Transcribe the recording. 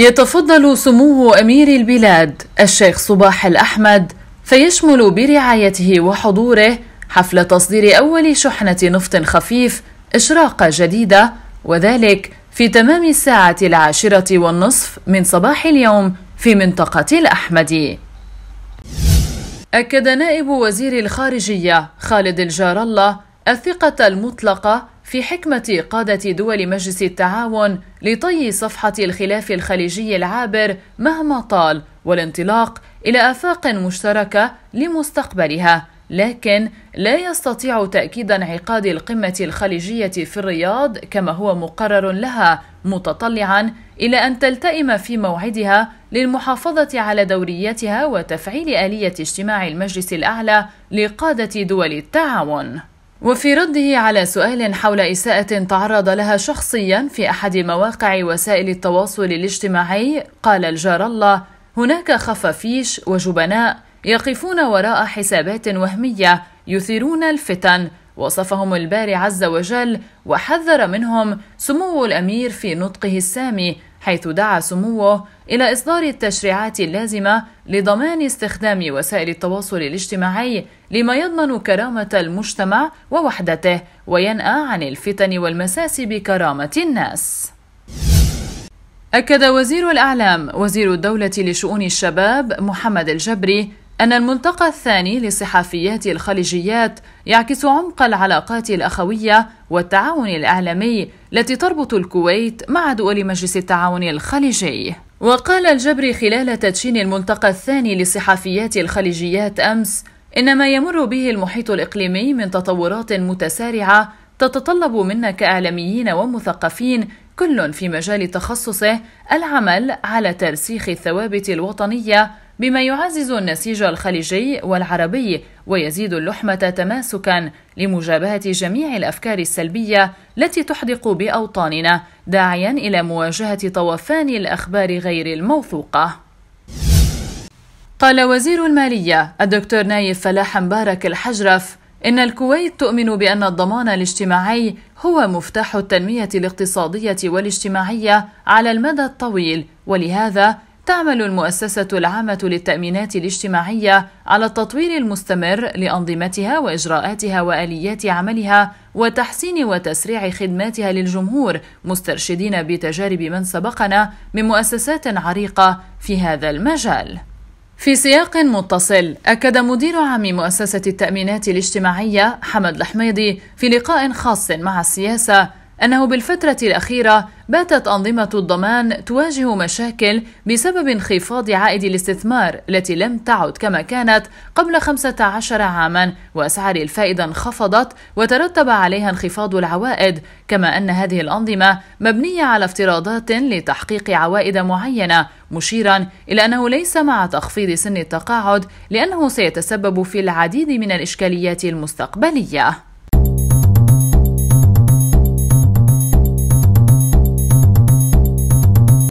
يتفضل سمو أمير البلاد الشيخ صباح الأحمد فيشمل برعايته وحضوره حفل تصدير أول شحنة نفط خفيف إشراقة جديدة وذلك في تمام الساعة العاشرة والنصف من صباح اليوم في منطقة الأحمدي أكد نائب وزير الخارجية خالد الجار الله الثقة المطلقة في حكمة قادة دول مجلس التعاون لطي صفحة الخلاف الخليجي العابر مهما طال والانطلاق إلى آفاق مشتركة لمستقبلها، لكن لا يستطيع تأكيد انعقاد القمة الخليجية في الرياض كما هو مقرر لها متطلعا إلى أن تلتئم في موعدها للمحافظة على دوريتها وتفعيل آلية اجتماع المجلس الأعلى لقادة دول التعاون. وفي رده على سؤال حول إساءة تعرض لها شخصيا في أحد مواقع وسائل التواصل الاجتماعي قال الجار الله هناك خفافيش وجبناء يقفون وراء حسابات وهمية يثيرون الفتن وصفهم الباري عز وجل وحذر منهم سمو الأمير في نطقه السامي حيث دعا سموه إلى إصدار التشريعات اللازمة لضمان استخدام وسائل التواصل الاجتماعي لما يضمن كرامة المجتمع ووحدته وينأى عن الفتن والمساس بكرامة الناس. أكد وزير الأعلام وزير الدولة لشؤون الشباب محمد الجبري أن الملتقى الثاني لصحفيات الخليجيات يعكس عمق العلاقات الأخوية والتعاون الإعلامي التي تربط الكويت مع دول مجلس التعاون الخليجي. وقال الجبري خلال تدشين الملتقى الثاني لصحفيات الخليجيات أمس إن ما يمر به المحيط الإقليمي من تطورات متسارعة تتطلب منا كإعلاميين ومثقفين كل في مجال تخصصه العمل على ترسيخ الثوابت الوطنية بما يعزز النسيج الخليجي والعربي ويزيد اللحمة تماسكا لمجابهة جميع الأفكار السلبية التي تحدق بأوطاننا داعيا إلى مواجهة طوفان الأخبار غير الموثوقة قال وزير المالية الدكتور نايف فلاح مبارك الحجرف إن الكويت تؤمن بأن الضمان الاجتماعي هو مفتاح التنمية الاقتصادية والاجتماعية على المدى الطويل ولهذا تعمل المؤسسة العامة للتأمينات الاجتماعية على التطوير المستمر لأنظمتها وإجراءاتها وآليات عملها وتحسين وتسريع خدماتها للجمهور مسترشدين بتجارب من سبقنا من مؤسسات عريقة في هذا المجال. في سياق متصل أكد مدير عام مؤسسة التأمينات الاجتماعية حمد الحميدي في لقاء خاص مع السياسة أنه بالفترة الأخيرة باتت أنظمة الضمان تواجه مشاكل بسبب انخفاض عائد الاستثمار التي لم تعد كما كانت قبل 15 عاما وأسعار الفائدة انخفضت وترتب عليها انخفاض العوائد كما أن هذه الأنظمة مبنية على افتراضات لتحقيق عوائد معينة مشيرا إلى أنه ليس مع تخفيض سن التقاعد لأنه سيتسبب في العديد من الإشكاليات المستقبلية